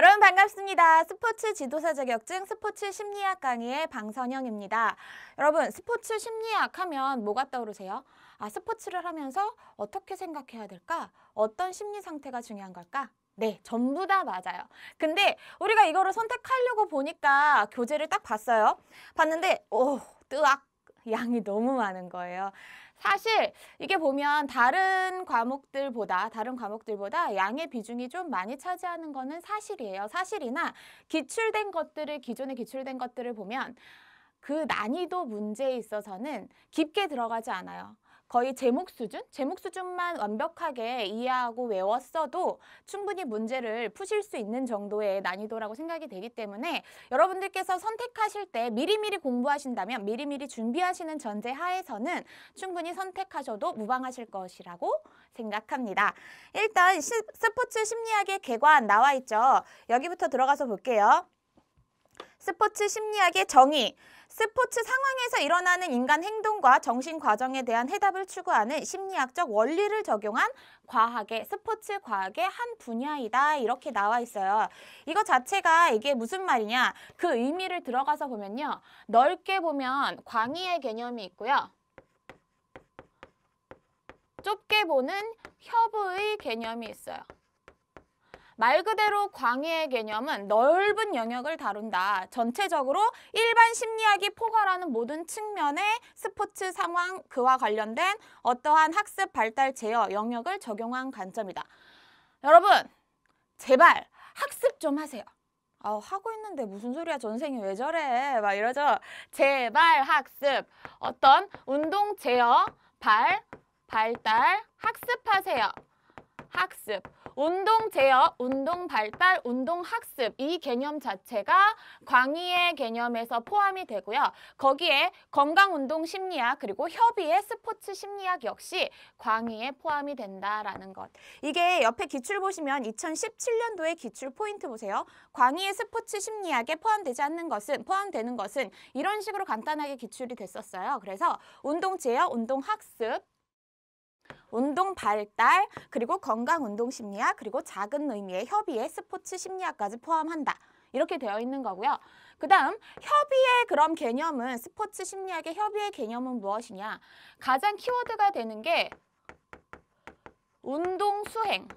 여러분 반갑습니다. 스포츠 지도사 자격증 스포츠 심리학 강의의 방선영입니다. 여러분 스포츠 심리학 하면 뭐가 떠오르세요? 아 스포츠를 하면서 어떻게 생각해야 될까? 어떤 심리 상태가 중요한 걸까? 네, 전부 다 맞아요. 근데 우리가 이거를 선택하려고 보니까 교재를 딱 봤어요. 봤는데 오, 뜨악 양이 너무 많은 거예요. 사실 이게 보면 다른 과목들보다 다른 과목들보다 양의 비중이 좀 많이 차지하는 거는 사실이에요. 사실이나 기출된 것들을 기존에 기출된 것들을 보면 그 난이도 문제에 있어서는 깊게 들어가지 않아요. 거의 제목 수준, 제목 수준만 완벽하게 이해하고 외웠어도 충분히 문제를 푸실 수 있는 정도의 난이도라고 생각이 되기 때문에 여러분들께서 선택하실 때 미리미리 공부하신다면 미리미리 준비하시는 전제 하에서는 충분히 선택하셔도 무방하실 것이라고 생각합니다. 일단 스포츠 심리학의 개관 나와 있죠. 여기부터 들어가서 볼게요. 스포츠 심리학의 정의, 스포츠 상황에서 일어나는 인간 행동과 정신 과정에 대한 해답을 추구하는 심리학적 원리를 적용한 과학의 스포츠 과학의 한 분야이다 이렇게 나와 있어요. 이거 자체가 이게 무슨 말이냐 그 의미를 들어가서 보면요. 넓게 보면 광의의 개념이 있고요. 좁게 보는 협의의 개념이 있어요. 말 그대로 광의의 개념은 넓은 영역을 다룬다. 전체적으로 일반 심리학이 포괄하는 모든 측면의 스포츠 상황 그와 관련된 어떠한 학습 발달 제어 영역을 적용한 관점이다. 여러분 제발 학습 좀 하세요. 아, 하고 있는데 무슨 소리야 전생이 왜 저래 막 이러죠. 제발 학습 어떤 운동 제어 발 발달 학습하세요. 학습, 운동 제어, 운동 발달, 운동 학습 이 개념 자체가 광의의 개념에서 포함이 되고요. 거기에 건강운동 심리학 그리고 협의의 스포츠 심리학 역시 광의에 포함이 된다라는 것. 이게 옆에 기출 보시면 2017년도의 기출 포인트 보세요. 광의의 스포츠 심리학에 포함되지 않는 것은 포함되는 것은 이런 식으로 간단하게 기출이 됐었어요. 그래서 운동 제어, 운동 학습 운동 발달, 그리고 건강 운동 심리학, 그리고 작은 의미의 협의의 스포츠 심리학까지 포함한다. 이렇게 되어 있는 거고요. 그 다음 협의의 그럼 개념은 스포츠 심리학의 협의의 개념은 무엇이냐. 가장 키워드가 되는 게 운동 수행.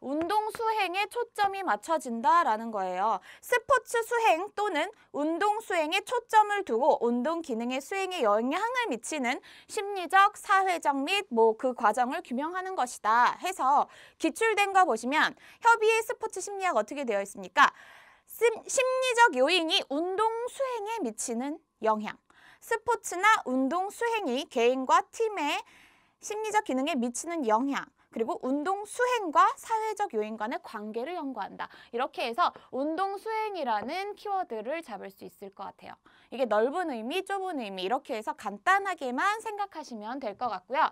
운동 수행에 초점이 맞춰진다라는 거예요. 스포츠 수행 또는 운동 수행에 초점을 두고 운동 기능의 수행에 영향을 미치는 심리적, 사회적 및 뭐 그 과정을 규명하는 것이다 해서 기출된 거 보시면 협의의 스포츠 심리학 어떻게 되어 있습니까? 심리적 요인이 운동 수행에 미치는 영향. 스포츠나 운동 수행이 개인과 팀의 심리적 기능에 미치는 영향. 그리고 운동 수행과 사회적 요인 간의 관계를 연구한다. 이렇게 해서 운동 수행이라는 키워드를 잡을 수 있을 것 같아요. 이게 넓은 의미, 좁은 의미 이렇게 해서 간단하게만 생각하시면 될 것 같고요.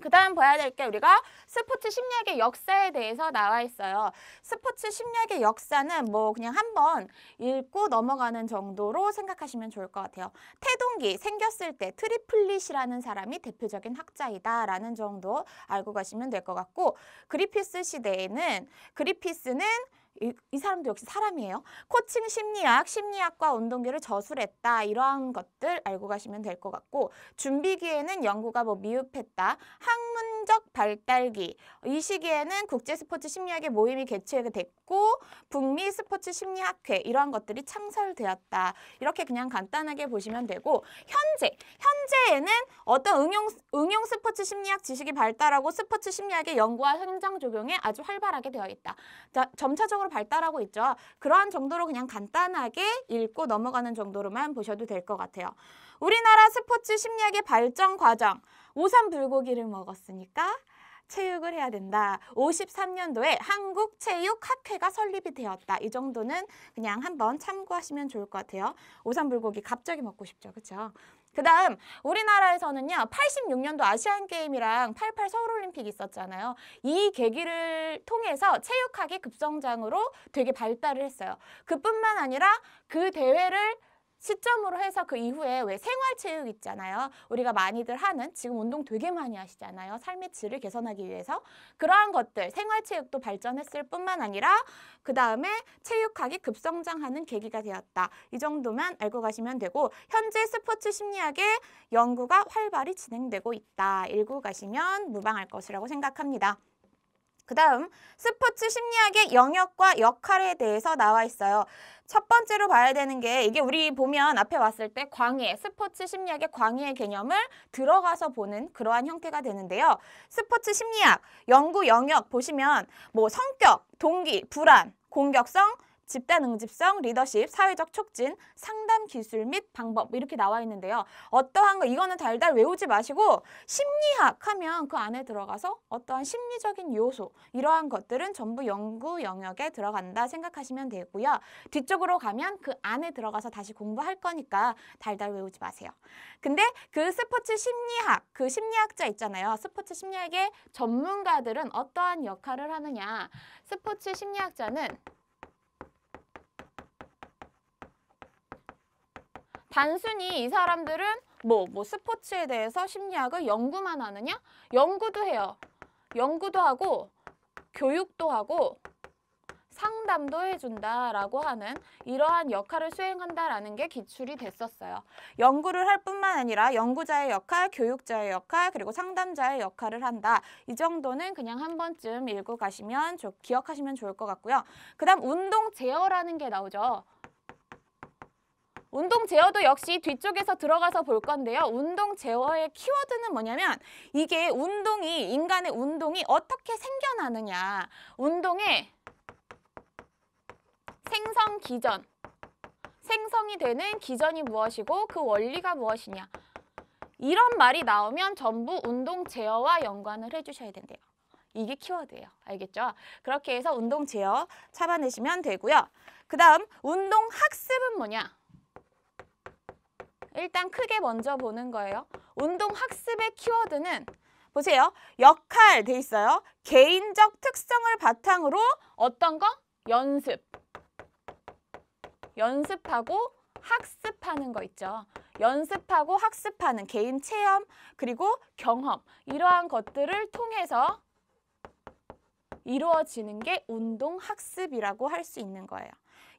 그 다음 봐야 될 게 우리가 스포츠 심리학의 역사에 대해서 나와 있어요. 스포츠 심리학의 역사는 뭐 그냥 한번 읽고 넘어가는 정도로 생각하시면 좋을 것 같아요. 태동기 생겼을 때 트리플릿이라는 사람이 대표적인 학자이다라는 정도 알고 가시면 될 것 같고 그리피스 시대에는 그리피스는 이, 이, 사람도 역시 사람이에요. 코칭 심리학, 심리학과 운동계를 저술했다. 이러한 것들 알고 가시면 될 것 같고 준비기에는 연구가 뭐 미흡했다. 학문 성적 발달기 이 시기에는 국제 스포츠 심리학의 모임이 개최됐고 북미 스포츠 심리학회 이러한 것들이 창설되었다. 이렇게 그냥 간단하게 보시면 되고 현재 현재에는 어떤 응용 응용 스포츠 심리학 지식이 발달하고 스포츠 심리학의 연구와 현장 적용에 아주 활발하게 되어 있다. 자, 점차적으로 발달하고 있죠. 그러한 정도로 그냥 간단하게 읽고 넘어가는 정도로만 보셔도 될 것 같아요. 우리나라 스포츠 심리학의 발전 과정. 오삼 불고기를 먹었으니까 체육을 해야 된다. 53년도에 한국체육학회가 설립이 되었다. 이 정도는 그냥 한번 참고하시면 좋을 것 같아요. 오삼 불고기 갑자기 먹고 싶죠. 그렇그 다음 우리나라에서는요. 86년도 아시안게임이랑 88 서울올림픽이 있었잖아요. 이 계기를 통해서 체육학이 급성장으로 되게 발달을 했어요. 그뿐만 아니라 그 대회를 시점으로 해서 그 이후에 왜 생활체육 있잖아요. 우리가 많이들 하는 지금 운동 되게 많이 하시잖아요. 삶의 질을 개선하기 위해서 그러한 것들 생활체육도 발전했을 뿐만 아니라 그 다음에 체육학이 급성장하는 계기가 되었다. 이 정도만 알고 가시면 되고 현재 스포츠 심리학의 연구가 활발히 진행되고 있다. 읽고 가시면 무방할 것이라고 생각합니다. 그 다음 스포츠 심리학의 영역과 역할에 대해서 나와 있어요. 첫 번째로 봐야 되는 게 이게 우리 보면 앞에 왔을 때 광해, 스포츠 심리학의 광해의 개념을 들어가서 보는 그러한 형태가 되는데요. 스포츠 심리학, 연구 영역 보시면 뭐 성격, 동기, 불안, 공격성, 집단 응집성, 리더십, 사회적 촉진, 상담 기술 및 방법 이렇게 나와 있는데요. 어떠한 거 이거는 달달 외우지 마시고 심리학 하면 그 안에 들어가서 어떠한 심리적인 요소 이러한 것들은 전부 연구 영역에 들어간다 생각하시면 되고요. 뒤쪽으로 가면 그 안에 들어가서 다시 공부할 거니까 달달 외우지 마세요. 근데 그 스포츠 심리학, 그 심리학자 있잖아요. 스포츠 심리학의 전문가들은 어떠한 역할을 하느냐. 스포츠 심리학자는 단순히 이 사람들은 뭐, 뭐 스포츠에 대해서 심리학을 연구만 하느냐? 연구도 해요. 연구도 하고 교육도 하고 상담도 해준다라고 하는 이러한 역할을 수행한다라는 게 기출이 됐었어요. 연구를 할 뿐만 아니라 연구자의 역할, 교육자의 역할, 그리고 상담자의 역할을 한다. 이 정도는 그냥 한 번쯤 읽고 가시면 기억하시면 좋을 것 같고요. 그 다음 운동 제어라는 게 나오죠. 운동 제어도 역시 뒤쪽에서 들어가서 볼 건데요. 운동 제어의 키워드는 뭐냐면 이게 운동이 인간의 운동이 어떻게 생겨나느냐 운동의 생성 기전 생성이 되는 기전이 무엇이고 그 원리가 무엇이냐 이런 말이 나오면 전부 운동 제어와 연관을 해주셔야 된대요. 이게 키워드예요. 알겠죠? 그렇게 해서 운동 제어 잡아내시면 되고요. 그 다음 운동 학습은 뭐냐? 일단 크게 먼저 보는 거예요. 운동 학습의 키워드는 보세요. 역할 돼 있어요. 개인적 특성을 바탕으로 어떤 거? 연습. 연습하고 학습하는 거 있죠. 연습하고 학습하는 개인 체험 그리고 경험 이러한 것들을 통해서 이루어지는 게 운동 학습이라고 할 수 있는 거예요.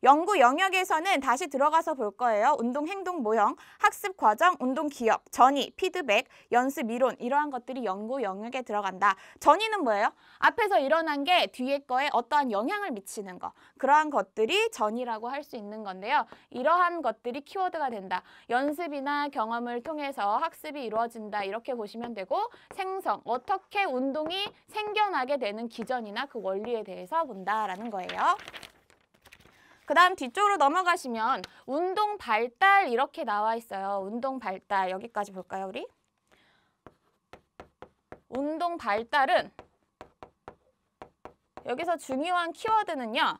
연구 영역에서는 다시 들어가서 볼 거예요. 운동 행동 모형, 학습 과정, 운동 기억, 전이, 피드백, 연습 이론 이러한 것들이 연구 영역에 들어간다. 전이는 뭐예요? 앞에서 일어난 게 뒤에 거에 어떠한 영향을 미치는 거. 그러한 것들이 전이라고 할 수 있는 건데요. 이러한 것들이 키워드가 된다. 연습이나 경험을 통해서 학습이 이루어진다. 이렇게 보시면 되고 생성, 어떻게 운동이 생겨나게 되는 기전이나 그 원리에 대해서 본다라는 거예요. 그 다음 뒤쪽으로 넘어가시면 운동 발달 이렇게 나와 있어요. 운동 발달 여기까지 볼까요 우리? 운동 발달은 여기서 중요한 키워드는요.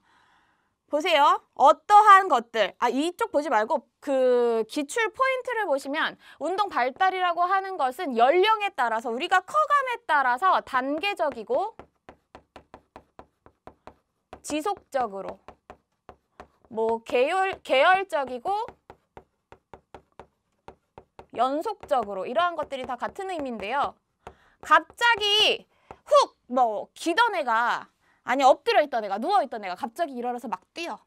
보세요. 어떠한 것들. 아, 이쪽 보지 말고 그 기출 포인트를 보시면 운동 발달이라고 하는 것은 연령에 따라서 우리가 커감에 따라서 단계적이고 지속적으로 뭐 계열, 계열적이고 연속적으로 이러한 것들이 다 같은 의미인데요. 갑자기 훅 뭐 기던 애가 아니 엎드려 있던 애가 누워 있던 애가 갑자기 일어나서 막 뛰어.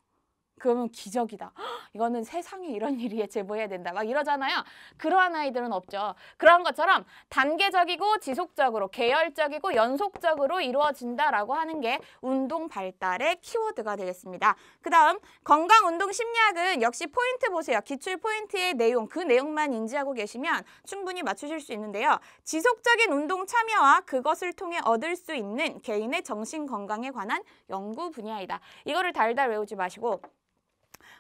그러면 기적이다. 이거는 세상에 이런 일이 제보해야 된다. 막 이러잖아요. 그러한 아이들은 없죠. 그런 것처럼 단계적이고 지속적으로 계열적이고 연속적으로 이루어진다라고 하는 게 운동 발달의 키워드가 되겠습니다. 그 다음 건강 운동 심리학은 역시 포인트 보세요. 기출 포인트의 내용, 그 내용만 인지하고 계시면 충분히 맞추실 수 있는데요. 지속적인 운동 참여와 그것을 통해 얻을 수 있는 개인의 정신 건강에 관한 연구 분야이다. 이거를 달달 외우지 마시고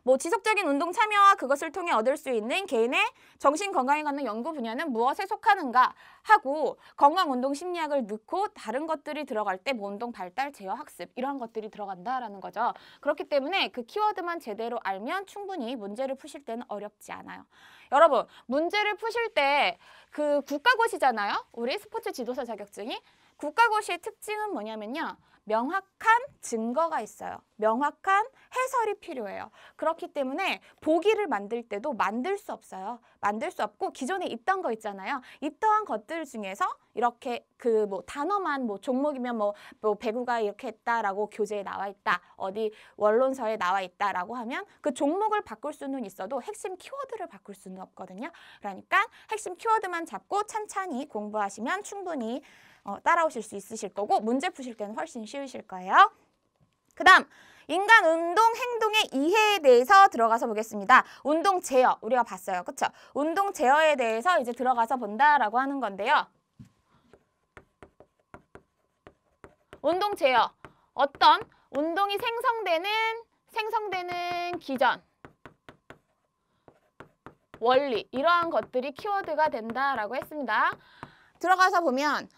뭐 지속적인 운동 참여와 그것을 통해 얻을 수 있는 개인의 정신 건강에 관한 연구 분야는 무엇에 속하는가 하고 건강 운동 심리학을 넣고 다른 것들이 들어갈 때뭐 운동 발달 제어 학습 이런 것들이 들어간다라는 거죠. 그렇기 때문에 그 키워드만 제대로 알면 충분히 문제를 푸실 때는 어렵지 않아요. 여러분 문제를 푸실 때 그 국가고시잖아요. 우리 스포츠 지도사 자격증이 국가고시의 특징은 뭐냐면요. 명확한 증거가 있어요. 명확한 해설이 필요해요. 그렇기 때문에 보기를 만들 때도 만들 수 없어요. 만들 수 없고 기존에 있던 거 있잖아요. 있던 것들 중에서 이렇게 그 뭐 단어만 뭐 종목이면 뭐, 뭐 배구가 이렇게 했다라고 교재에 나와 있다. 어디 원론서에 나와 있다라고 하면 그 종목을 바꿀 수는 있어도 핵심 키워드를 바꿀 수는 없거든요. 그러니까 핵심 키워드만 잡고 찬찬히 공부하시면 충분히 어, 따라오실 수 있으실 거고 문제 푸실 때는 훨씬 쉬우실 거예요. 그 다음 인간 운동 행동의 이해에 대해서 들어가서 보겠습니다. 운동 제어 우리가 봤어요. 그쵸 운동 제어에 대해서 이제 들어가서 본다라고 하는 건데요. 운동 제어 어떤 운동이 생성되는 생성되는 기전 원리 이러한 것들이 키워드가 된다라고 했습니다. 들어가서 보면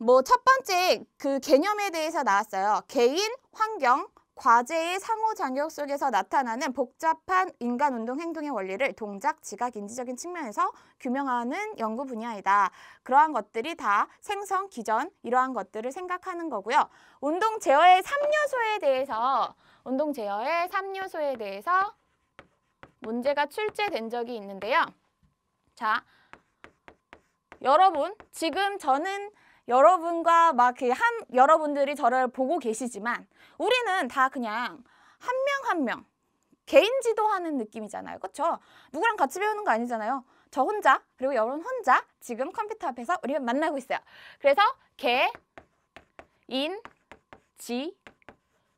뭐첫 번째 그 개념에 대해서 나왔어요. 개인, 환경, 과제의 상호작용 속에서 나타나는 복잡한 인간운동 행동의 원리를 동작, 지각, 인지적인 측면에서 규명하는 연구 분야이다. 그러한 것들이 다 생성, 기전 이러한 것들을 생각하는 거고요. 운동 제어의 삼요소에 대해서 운동 제어의 삼요소에 대해서 문제가 출제된 적이 있는데요. 자, 여러분 지금 저는 여러분과 막 그 한 여러분들이 저를 보고 계시지만 우리는 다 그냥 한 명 한 명 개인 지도하는 느낌이잖아요. 그렇죠? 누구랑 같이 배우는 거 아니잖아요. 저 혼자 그리고 여러분 혼자 지금 컴퓨터 앞에서 우리는 만나고 있어요. 그래서 개, 인, 지,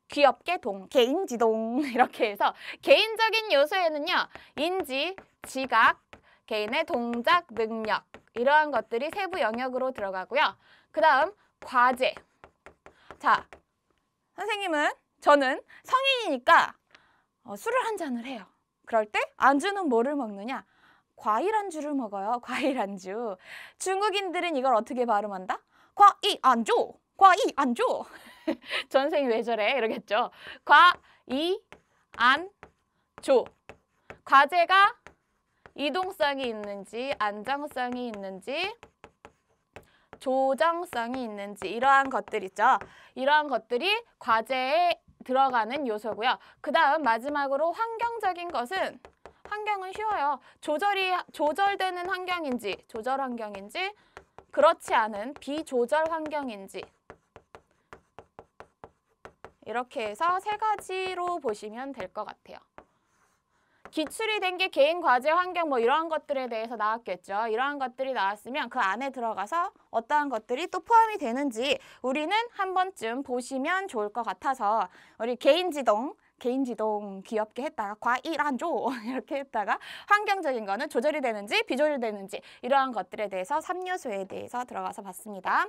귀엽게 동, 개인 지동 이렇게 해서 개인적인 요소에는요. 인지, 지각, 개인의 동작, 능력 이러한 것들이 세부 영역으로 들어가고요. 그 다음 과제. 자, 선생님은 저는 성인이니까 어, 술을 한 잔을 해요. 그럴 때 안주는 뭐를 먹느냐? 과일 안주를 먹어요. 과일 안주. 중국인들은 이걸 어떻게 발음한다? 과이 안주. 과이 안주. 전생이 왜 저래? 이러겠죠. 과이 안주. 과제가 이동성이 있는지 안정성이 있는지 조정성이 있는지 이러한 것들 있죠. 이러한 것들이 과제에 들어가는 요소고요. 그 다음 마지막으로 환경적인 것은 환경은 쉬워요. 조절이 조절되는 환경인지 조절 환경인지 그렇지 않은 비조절 환경인지 이렇게 해서 세 가지로 보시면 될 것 같아요. 기출이 된 게 개인 과제 환경 뭐 이러한 것들에 대해서 나왔겠죠. 이러한 것들이 나왔으면 그 안에 들어가서 어떠한 것들이 또 포함이 되는지 우리는 한 번쯤 보시면 좋을 것 같아서 우리 개인 지동 개인 지동 귀엽게 했다가 과일안조 이렇게 했다가 환경적인 거는 조절이 되는지 비조절이 되는지 이러한 것들에 대해서 삼요소에 대해서 들어가서 봤습니다.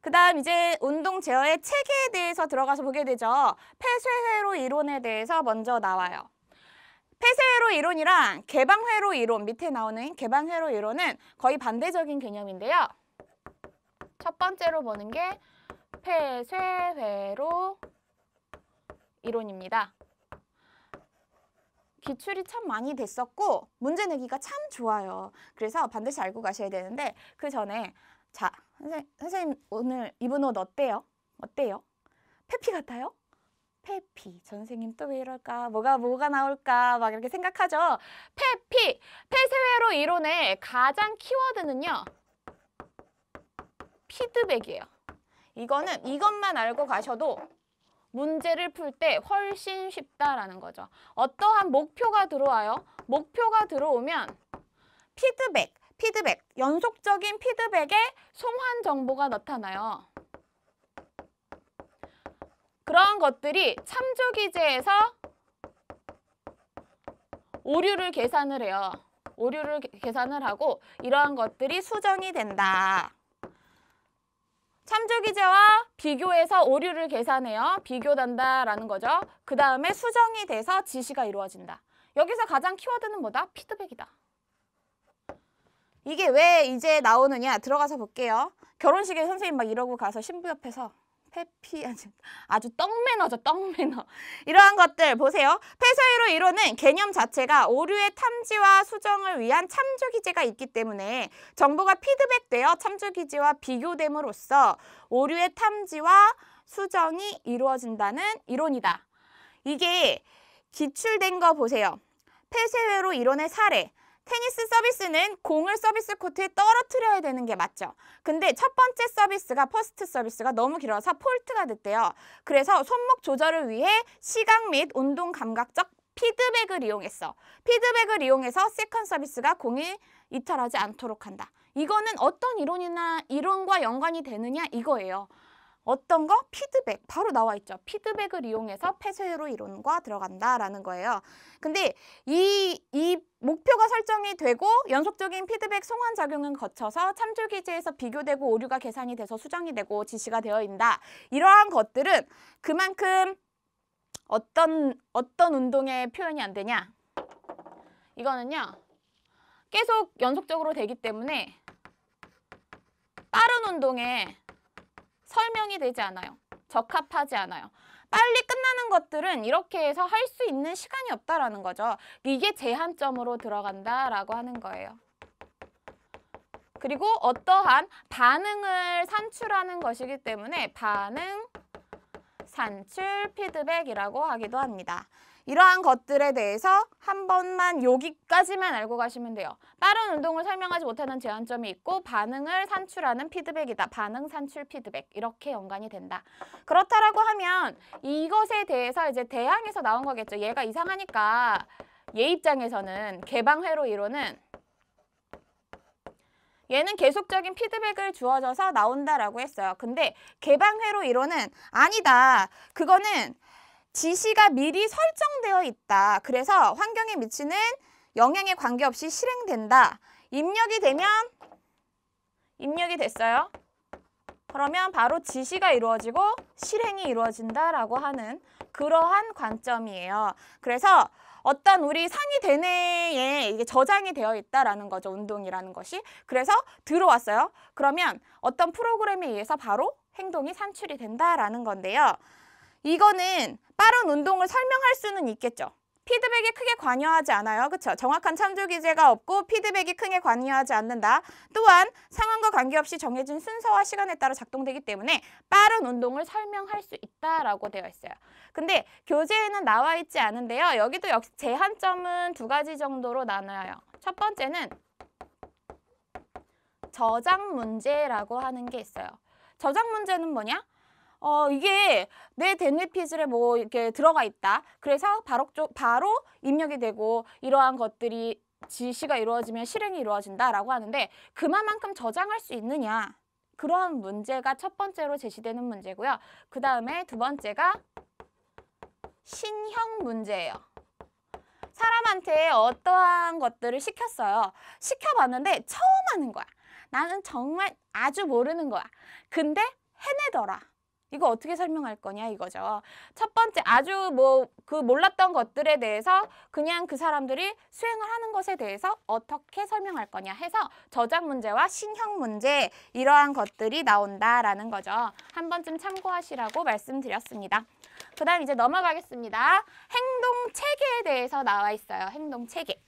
그 다음 이제 운동 제어의 체계에 대해서 들어가서 보게 되죠. 폐쇄회로 이론에 대해서 먼저 나와요. 폐쇄회로 이론이랑 개방회로 이론 밑에 나오는 개방회로 이론은 거의 반대적인 개념인데요. 첫 번째로 보는 게 폐쇄회로 이론입니다. 기출이 참 많이 됐었고 문제 내기가 참 좋아요. 그래서 반드시 알고 가셔야 되는데 그 전에 자 선생님, 오늘 입은 옷 어때요? 어때요? 페피 같아요? 페피 전생님 또 왜 이럴까 뭐가 뭐가 나올까 막 이렇게 생각하죠 페피 폐쇄회로 이론의 가장 키워드는요 피드백이에요 이거는 이것만 알고 가셔도 문제를 풀 때 훨씬 쉽다라는 거죠 어떠한 목표가 들어와요 목표가 들어오면 피드백 피드백 연속적인 피드백에 송환 정보가 나타나요 그런 것들이 참조기재에서 오류를 계산을 해요. 오류를 계산을 하고 이러한 것들이 수정이 된다. 참조기재와 비교해서 오류를 계산해요. 비교된다라는 거죠. 그 다음에 수정이 돼서 지시가 이루어진다. 여기서 가장 키워드는 뭐다? 피드백이다. 이게 왜 이제 나오느냐 들어가서 볼게요. 결혼식에 선생님 막 이러고 가서 신부 옆에서 해피 아, 아주, 떡매너죠 떡매너 이러한 것들 보세요 폐쇄회로 이론은 개념 자체가 오류의 탐지와 수정을 위한 참조 기제가 있기 때문에 정보가 피드백되어 참조 기제와 비교됨으로써 오류의 탐지와 수정이 이루어진다는 이론이다 이게 기출된 거 보세요 폐쇄회로 이론의 사례 테니스 서비스는 공을 서비스 코트에 떨어뜨려야 되는 게 맞죠. 근데 첫 번째 서비스가 퍼스트 서비스가 너무 길어서 폴트가 됐대요. 그래서 손목 조절을 위해 시각 및 운동 감각적 피드백을 이용했어. 피드백을 이용해서 세컨 서비스가 공이 이탈하지 않도록 한다. 이거는 어떤 이론이나 이론과 연관이 되느냐 이거예요. 어떤 거? 피드백. 바로 나와 있죠. 피드백을 이용해서 폐쇄로 이론과 들어간다라는 거예요. 근데 이, 이 목표가 설정이 되고 연속적인 피드백 송환 작용을 거쳐서 참조 기제에서 비교되고 오류가 계산이 돼서 수정이 되고 지시가 되어 있다. 이러한 것들은 그만큼 어떤 어떤 운동에 표현이 안 되냐? 이거는요. 계속 연속적으로 되기 때문에 빠른 운동에 설명이 되지 않아요. 적합하지 않아요. 빨리 끝나는 것들은 이렇게 해서 할 수 있는 시간이 없다라는 거죠. 이게 제한점으로 들어간다라고 하는 거예요. 그리고 어떠한 반응을 산출하는 것이기 때문에 반응, 산출, 피드백이라고 하기도 합니다. 이러한 것들에 대해서 한 번만 여기까지만 알고 가시면 돼요. 빠른 운동을 설명하지 못하는 제한점이 있고 반응을 산출하는 피드백이다. 반응 산출 피드백 이렇게 연관이 된다. 그렇다라고 하면 이것에 대해서 이제 대항에서 나온 거겠죠. 얘가 이상하니까 얘 입장에서는 개방 회로 이론은 얘는 계속적인 피드백을 주어져서 나온다라고 했어요. 근데 개방회로 이론은 아니다. 그거는 지시가 미리 설정되어 있다. 그래서 환경에 미치는 영향에 관계없이 실행된다. 입력이 되면 입력이 됐어요. 그러면 바로 지시가 이루어지고 실행이 이루어진다라고 하는 그러한 관점이에요. 그래서 어떤 우리 상이 대뇌에 이게 저장이 되어 있다라는 거죠. 운동이라는 것이. 그래서 들어왔어요. 그러면 어떤 프로그램에 의해서 바로 행동이 산출이 된다라는 건데요. 이거는 빠른 운동을 설명할 수는 있겠죠. 피드백에 크게 관여하지 않아요. 그렇죠? 정확한 참조 기제가 없고 피드백에 크게 관여하지 않는다. 또한 상황과 관계없이 정해진 순서와 시간에 따라 작동되기 때문에 빠른 운동을 설명할 수 있다라고 되어 있어요. 근데 교재에는 나와 있지 않은데요. 여기도 역시 제한점은 두 가지 정도로 나눠요. 첫 번째는 저장 문제라고 하는 게 있어요. 저장 문제는 뭐냐? 어, 이게 내 데누피즐에 뭐 이렇게 들어가 있다. 그래서 바로, 바로 입력이 되고 이러한 것들이 지시가 이루어지면 실행이 이루어진다라고 하는데 그만큼 저장할 수 있느냐. 그러한 문제가 첫 번째로 제시되는 문제고요. 그 다음에 두 번째가 신형 문제예요. 사람한테 어떠한 것들을 시켰어요. 시켜봤는데 처음 하는 거야. 나는 정말 아주 모르는 거야. 근데 해내더라. 이거 어떻게 설명할 거냐 이거죠. 첫 번째 아주 뭐 그 몰랐던 것들에 대해서 그냥 그 사람들이 수행을 하는 것에 대해서 어떻게 설명할 거냐 해서 저작 문제와 신형 문제 이러한 것들이 나온다라는 거죠. 한 번쯤 참고하시라고 말씀드렸습니다. 그 다음 이제 넘어가겠습니다. 행동체계에 대해서 나와 있어요. 행동체계.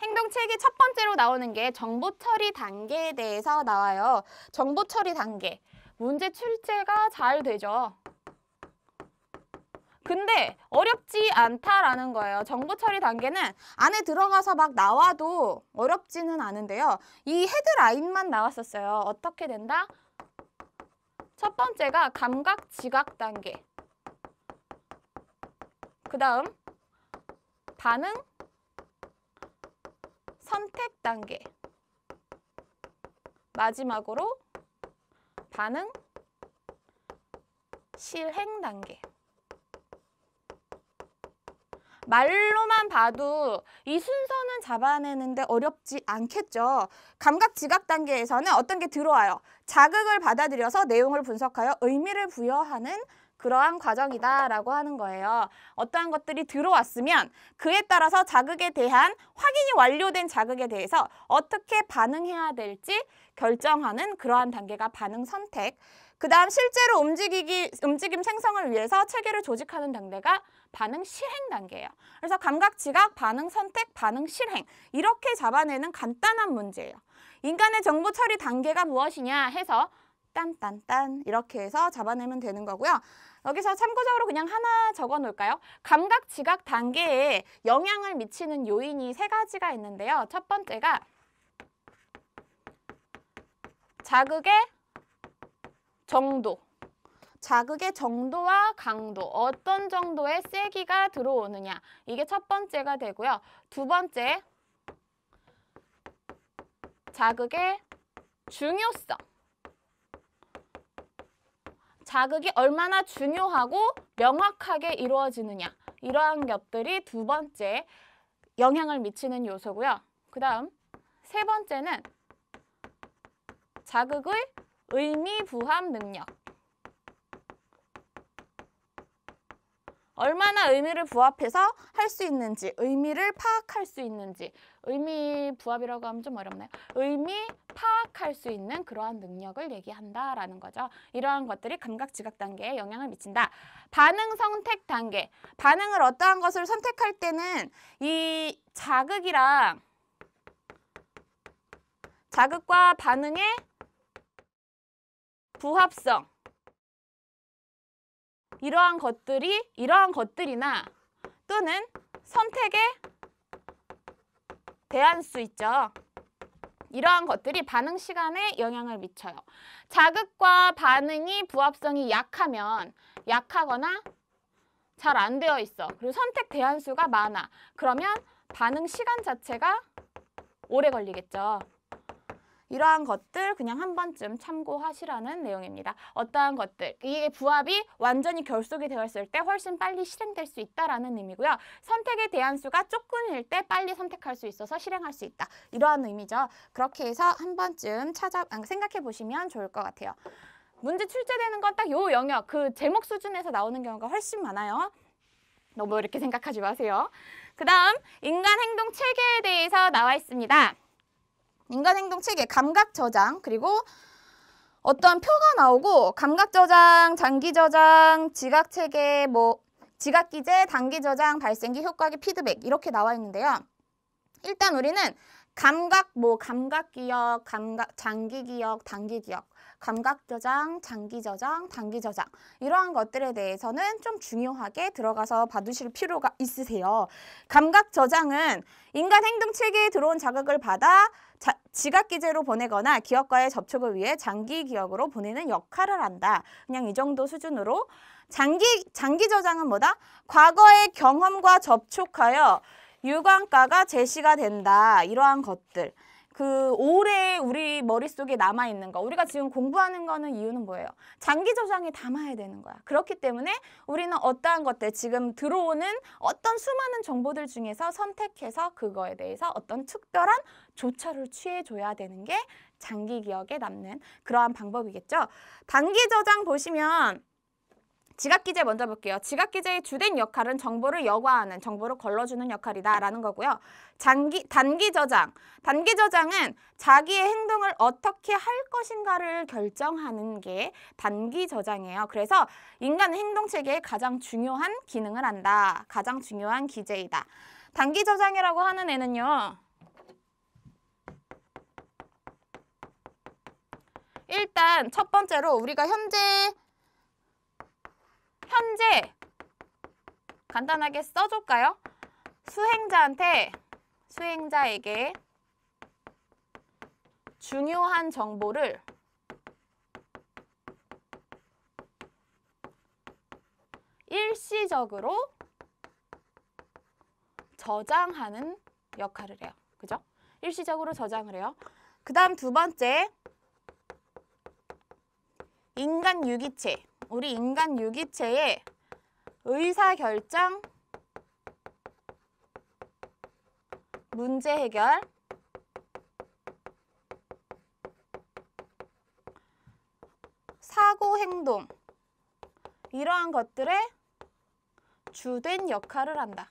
행동체계 첫 번째로 나오는 게 정보 처리 단계에 대해서 나와요. 정보 처리 단계. 문제 출제가 잘 되죠. 근데 어렵지 않다라는 거예요. 정보 처리 단계는 안에 들어가서 막 나와도 어렵지는 않은데요. 이 헤드라인만 나왔었어요. 어떻게 된다? 첫 번째가 감각 지각 단계. 그 다음 반응 선택 단계. 마지막으로 반응, 실행 단계. 말로만 봐도 이 순서는 잡아내는데 어렵지 않겠죠. 감각 지각 단계에서는 어떤 게 들어와요. 자극을 받아들여서 내용을 분석하여 의미를 부여하는 그러한 과정이다라고 하는 거예요. 어떠한 것들이 들어왔으면 그에 따라서 자극에 대한 확인이 완료된 자극에 대해서 어떻게 반응해야 될지 결정하는 그러한 단계가 반응 선택. 그 다음 실제로 움직이기, 움직임 생성을 위해서 체계를 조직하는 단계가 반응 실행 단계예요. 그래서 감각 지각, 반응 선택, 반응 실행 이렇게 잡아내는 간단한 문제예요. 인간의 정보 처리 단계가 무엇이냐 해서 딴딴딴 이렇게 해서 잡아내면 되는 거고요. 여기서 참고적으로 그냥 하나 적어 놓을까요? 감각 지각 단계에 영향을 미치는 요인이 세 가지가 있는데요. 첫 번째가 자극의 정도 자극의 정도와 강도, 어떤 정도의 세기가 들어오느냐 이게 첫 번째가 되고요. 두 번째, 자극의 중요성 자극이 얼마나 중요하고 명확하게 이루어지느냐 이러한 것들이 두 번째 영향을 미치는 요소고요. 그 다음 세 번째는 자극의 의미 부합 능력 얼마나 의미를 부합해서 할 수 있는지 의미를 파악할 수 있는지 의미 부합이라고 하면 좀 어렵나요? 의미 파악할 수 있는 그러한 능력을 얘기한다라는 거죠. 이러한 것들이 감각 지각 단계에 영향을 미친다. 반응 선택 단계. 반응을 어떠한 것을 선택할 때는 이 자극이랑 자극과 반응의 부합성 이러한 것들이 이러한 것들이나 또는 선택의 대한수 있죠. 이러한 것들이 반응 시간에 영향을 미쳐요. 자극과 반응이 부합성이 약하면 약하거나 잘 안 되어 있어. 그리고 선택 대한수가 많아. 그러면 반응 시간 자체가 오래 걸리겠죠. 이러한 것들 그냥 한 번쯤 참고하시라는 내용입니다. 어떠한 것들, 이게 부합이 완전히 결속이 되었을때 훨씬 빨리 실행될 수 있다라는 의미고요. 선택에 대한 수가 조금일 때 빨리 선택할 수 있어서 실행할 수 있다. 이러한 의미죠. 그렇게 해서 한 번쯤 찾아 아, 생각해 보시면 좋을 것 같아요. 문제 출제되는 건 딱 요 영역, 그 제목 수준에서 나오는 경우가 훨씬 많아요. 너무 이렇게 생각하지 마세요. 그 다음 인간 행동 체계에 대해서 나와 있습니다. 인간행동 체계 감각 저장 그리고 어떤 표가 나오고 감각 저장, 장기 저장, 지각 체계 뭐 지각 기재, 단기 저장, 발생기, 효과기, 피드백 이렇게 나와 있는데요. 일단 우리는 감각 뭐 감각 기억, 감각 장기 기억, 단기 기억 감각 저장, 장기 저장, 단기 저장 이러한 것들에 대해서는 좀 중요하게 들어가서 봐두실 필요가 있으세요. 감각 저장은 인간 행동 체계에 들어온 자극을 받아 자, 지각 기재로 보내거나 기억과의 접촉을 위해 장기 기억으로 보내는 역할을 한다. 그냥 이 정도 수준으로 장기 장기 저장은 뭐다? 과거의 경험과 접촉하여 유관가가 제시가 된다. 이러한 것들. 그 오래 우리 머릿속에 남아있는 거 우리가 지금 공부하는 거는 이유는 뭐예요? 장기 저장에 담아야 되는 거야. 그렇기 때문에 우리는 어떠한 것들 지금 들어오는 어떤 수많은 정보들 중에서 선택해서 그거에 대해서 어떤 특별한 조처를 취해줘야 되는 게 장기 기억에 남는 그러한 방법이겠죠. 단기 저장 보시면 지각기재 먼저 볼게요. 지각기재의 주된 역할은 정보를 여과하는, 정보를 걸러주는 역할이다라는 거고요. 장기, 단기 저장. 단기 저장은 자기의 행동을 어떻게 할 것인가를 결정하는 게 단기 저장이에요. 그래서 인간 행동체계의 가장 중요한 기능을 한다. 가장 중요한 기재이다. 단기 저장이라고 하는 애는요. 일단 첫 번째로 우리가 현재 현재 간단하게 써줄까요? 수행자한테 수행자에게 중요한 정보를 일시적으로 저장하는 역할을 해요. 그죠? 일시적으로 저장을 해요. 그 다음 두 번째 인간 유기체 우리 인간 유기체의 의사결정 문제 해결 사고 행동 이러한 것들의 주된 역할을 한다.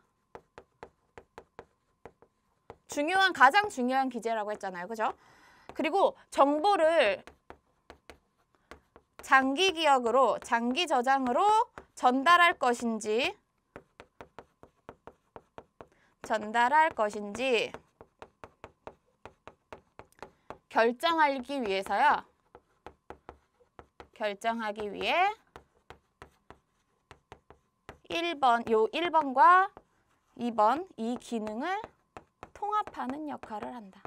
중요한 가장 중요한 기제라고 했잖아요. 그죠? 그리고 정보를 장기 기억으로 장기 저장으로 전달할 것인지 전달할 것인지 결정하기 위해서요. 결정하기 위해 1번, 요 1번과 2번 이 기능을 통합하는 역할을 한다.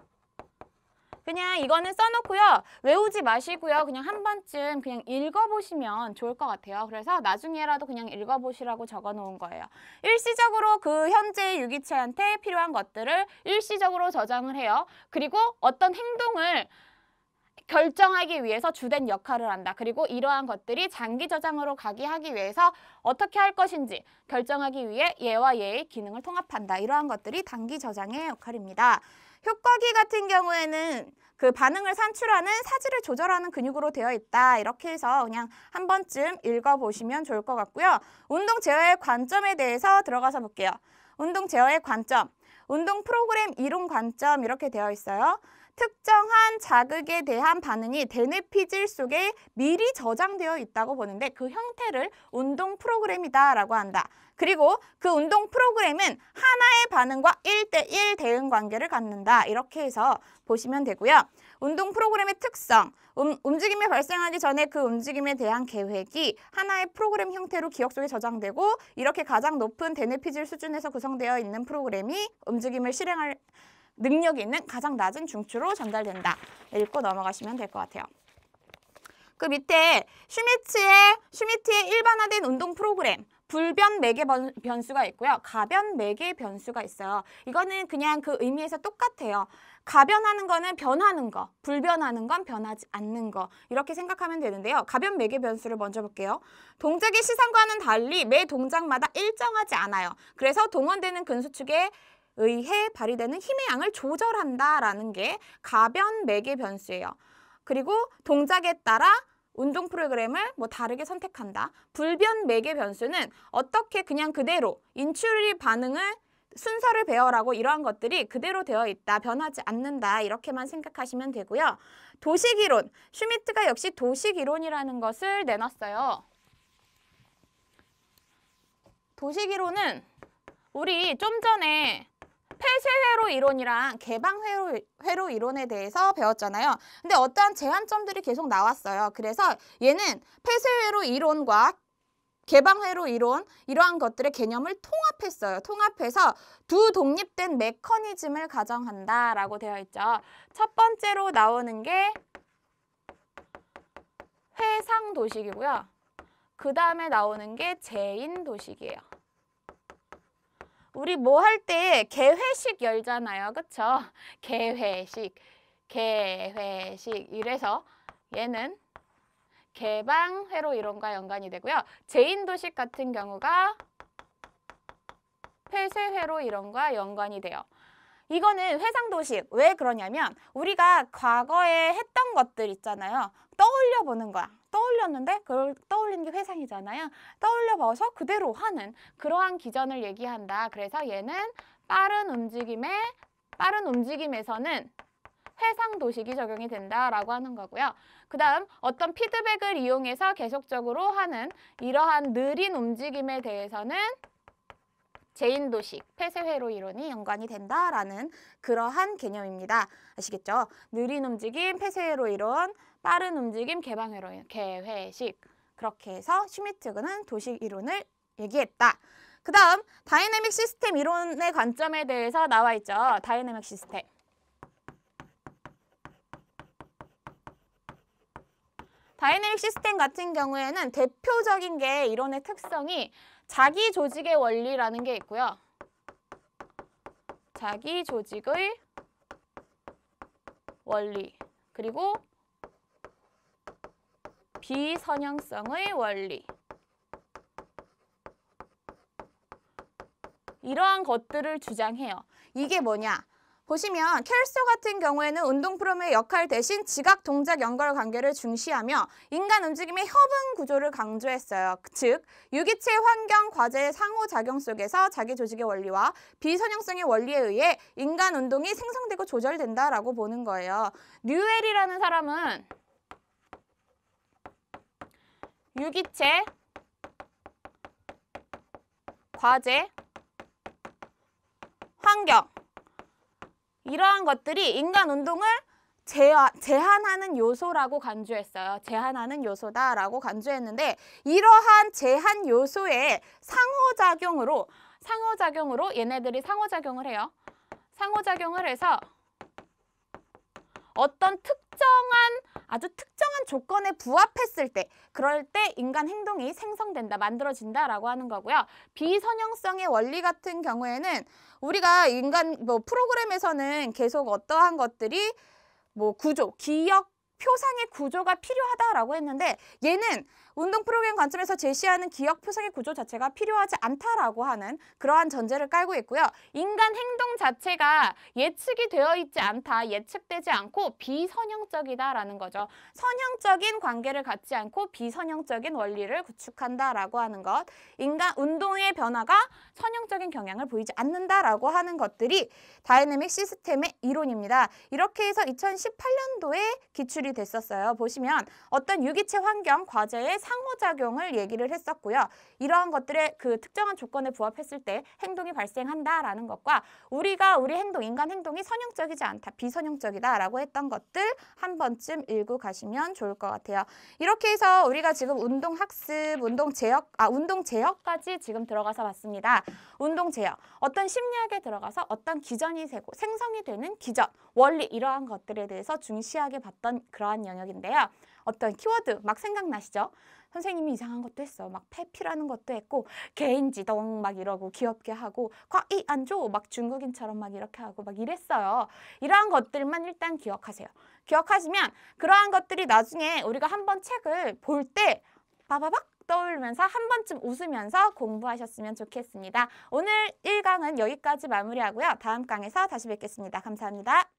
그냥 이거는 써놓고요. 외우지 마시고요. 그냥 한 번쯤 그냥 읽어보시면 좋을 것 같아요. 그래서 나중에라도 그냥 읽어보시라고 적어놓은 거예요. 일시적으로 그 현재 유기체한테 필요한 것들을 일시적으로 저장을 해요. 그리고 어떤 행동을 결정하기 위해서 주된 역할을 한다. 그리고 이러한 것들이 장기 저장으로 가기 하기 위해서 어떻게 할 것인지 결정하기 위해 예와 예의 기능을 통합한다. 이러한 것들이 단기 저장의 역할입니다. 효과기 같은 경우에는 그 반응을 산출하는 사지를 조절하는 근육으로 되어 있다. 이렇게 해서 그냥 한 번쯤 읽어보시면 좋을 것 같고요. 운동 제어의 관점에 대해서 들어가서 볼게요. 운동 제어의 관점, 운동 프로그램 이론 관점 이렇게 되어 있어요. 특정한 자극에 대한 반응이 대뇌피질 속에 미리 저장되어 있다고 보는데 그 형태를 운동 프로그램이다라고 한다. 그리고 그 운동 프로그램은 하나의 반응과 일대일 대응 관계를 갖는다. 이렇게 해서 보시면 되고요. 운동 프로그램의 특성, 음, 움직임이 발생하기 전에 그 움직임에 대한 계획이 하나의 프로그램 형태로 기억 속에 저장되고 이렇게 가장 높은 대뇌피질 수준에서 구성되어 있는 프로그램이 움직임을 실행할 능력이 있는 가장 낮은 중추로 전달된다. 읽고 넘어가시면 될 것 같아요. 그 밑에 슈미츠의 슈미트의 일반화된 운동 프로그램 불변 매개 변수가 있고요. 가변 매개 변수가 있어요. 이거는 그냥 그 의미에서 똑같아요. 가변하는 거는 변하는 거, 불변하는 건 변하지 않는 거 이렇게 생각하면 되는데요. 가변 매개 변수를 먼저 볼게요. 동작의 시선과는 달리 매 동작마다 일정하지 않아요. 그래서 동원되는 근수축의 의해 발휘되는 힘의 양을 조절한다라는 게 가변 매개 변수예요. 그리고 동작에 따라 운동 프로그램을 뭐 다르게 선택한다. 불변 매개 변수는 어떻게 그냥 그대로 인출리 반응을 순서를 배열하고 이러한 것들이 그대로 되어 있다, 변하지 않는다 이렇게만 생각하시면 되고요. 도시이론 슈미트가 역시 도시이론이라는 것을 내놨어요. 도시이론은 우리 좀 전에 폐쇄회로 이론이랑 개방회로 이론에 대해서 배웠잖아요. 근데 어떠한 제한점들이 계속 나왔어요. 그래서 얘는 폐쇄회로 이론과 개방회로 이론 이러한 것들의 개념을 통합했어요. 통합해서 두 독립된 메커니즘을 가정한다라고 되어 있죠. 첫 번째로 나오는 게 회상 도식이고요. 그 다음에 나오는 게 재인 도식이에요. 우리 뭐 할 때 개회식 열잖아요. 그쵸? 개회식, 개회식 이래서 얘는 개방회로 이론과 연관이 되고요. 제인도식 같은 경우가 폐쇄회로 이론과 연관이 돼요. 이거는 회상도식. 왜 그러냐면 우리가 과거에 했던 것들 있잖아요. 떠올려 보는 거야. 떠올렸는데 그걸 떠올린 게 회상이잖아요. 떠올려봐서 그대로 하는 그러한 기전을 얘기한다. 그래서 얘는 빠른 움직임에 빠른 움직임에서는 회상 도식이 적용이 된다라고 하는 거고요. 그 다음 어떤 피드백을 이용해서 계속적으로 하는 이러한 느린 움직임에 대해서는 제인도식, 폐쇄회로 이론이 연관이 된다라는 그러한 개념입니다. 아시겠죠? 느린 움직임, 폐쇄회로 이론, 빠른 움직임 개방 로개회식 그렇게 해서 슈미트그는 도식 이론을 얘기했다. 그 다음 다이내믹 시스템 이론의 관점에 대해서 나와 있죠. 다이내믹 시스템. 다이내믹 시스템 같은 경우에는 대표적인 게 이론의 특성이 자기 조직의 원리라는 게 있고요. 자기 조직의 원리 그리고 비선형성의 원리 이러한 것들을 주장해요. 이게 뭐냐? 보시면 켈소 같은 경우에는 운동 프로그램의 역할 대신 지각 동작 연결 관계를 중시하며 인간 움직임의 협응 구조를 강조했어요. 즉, 유기체 환경 과제의 상호작용 속에서 자기 조직의 원리와 비선형성의 원리에 의해 인간 운동이 생성되고 조절된다라고 보는 거예요. 뉴웰이라는 사람은 유기체, 과제, 환경 이러한 것들이 인간 운동을 제한하는 요소라고 간주했어요. 제한하는 요소다라고 간주했는데 이러한 제한 요소의 상호작용으로 상호작용으로 얘네들이 상호작용을 해요. 상호작용을 해서 어떤 특정한 아주 특정한 조건에 부합했을 때 그럴 때 인간 행동이 생성된다 만들어진다라고 하는 거고요 비선형성의 원리 같은 경우에는 우리가 인간 뭐 프로그램에서는 계속 어떠한 것들이 뭐 구조 기억 표상의 구조가 필요하다라고 했는데 얘는 운동 프로그램 관점에서 제시하는 기업 표상의 구조 자체가 필요하지 않다라고 하는 그러한 전제를 깔고 있고요. 인간 행동 자체가 예측이 되어 있지 않다, 예측되지 않고 비선형적이다라는 거죠. 선형적인 관계를 갖지 않고 비선형적인 원리를 구축한다라고 하는 것, 인간 운동의 변화가 선형적인 경향을 보이지 않는다라고 하는 것들이 다이내믹 시스템의 이론입니다. 이렇게 해서 2018년도에 기출이 됐었어요. 보시면 어떤 유기체 환경 과제의 상호작용을 얘기를 했었고요. 이러한 것들의 그 특정한 조건에 부합했을 때 행동이 발생한다라는 것과 우리가 우리 행동, 인간 행동이 선형적이지 않다, 비선형적이다라고 했던 것들 한 번쯤 읽고 가시면 좋을 것 같아요. 이렇게 해서 우리가 지금 운동 학습, 운동 제어아 운동 제어까지 지금 들어가서 봤습니다. 운동 제어 어떤 심리학에 들어가서 어떤 기전이 되고 생성이 되는 기전, 원리 이러한 것들에 대해서 중시하게 봤던 그러한 영역인데요. 어떤 키워드 막 생각나시죠? 선생님이 이상한 것도 했어. 막 패피라는 것도 했고 개인지동 막 이러고 귀엽게 하고 과이 안조 막 중국인처럼 막 이렇게 하고 막 이랬어요. 이러한 것들만 일단 기억하세요. 기억하시면 그러한 것들이 나중에 우리가 한번 책을 볼 때 바바박 떠올면서 한 번쯤 웃으면서 공부하셨으면 좋겠습니다. 오늘 일강은 여기까지 마무리하고요. 다음 강에서 다시 뵙겠습니다. 감사합니다.